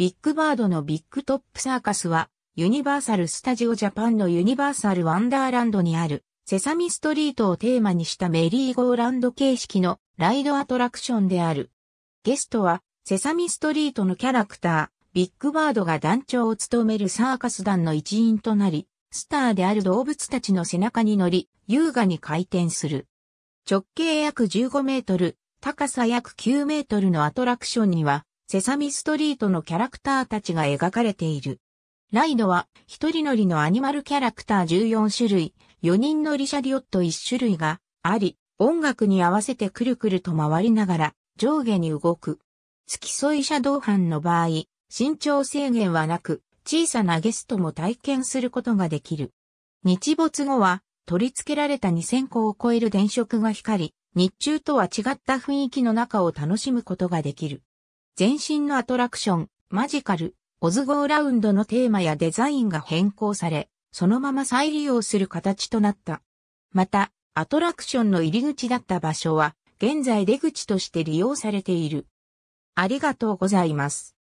ビッグバードのビッグトップサーカスは、ユニバーサル・スタジオ・ジャパンのユニバーサル・ワンダーランドにある、セサミストリートをテーマにしたメリーゴーランド形式のライドアトラクションである。ゲストは、セサミストリートのキャラクター、ビッグバードが団長を務めるサーカス団の一員となり、スターである動物たちの背中に乗り、優雅に回転する。直径約15メートル、高さ約9メートルのアトラクションには、セサミストリートのキャラクターたちが描かれている。ライドは一人乗りのアニマルキャラクター14種類、4人乗りシャリオット1種類があり、音楽に合わせてくるくると回りながら上下に動く。付き添い車道班の場合、身長制限はなく、小さなゲストも体験することができる。日没後は取り付けられた2000個を超える電飾が光り、日中とは違った雰囲気の中を楽しむことができる。全身のアトラクション、マジカル、オズゴーラウンドのテーマやデザインが変更され、そのまま再利用する形となった。また、アトラクションの入り口だった場所は、現在出口として利用されている。ありがとうございます。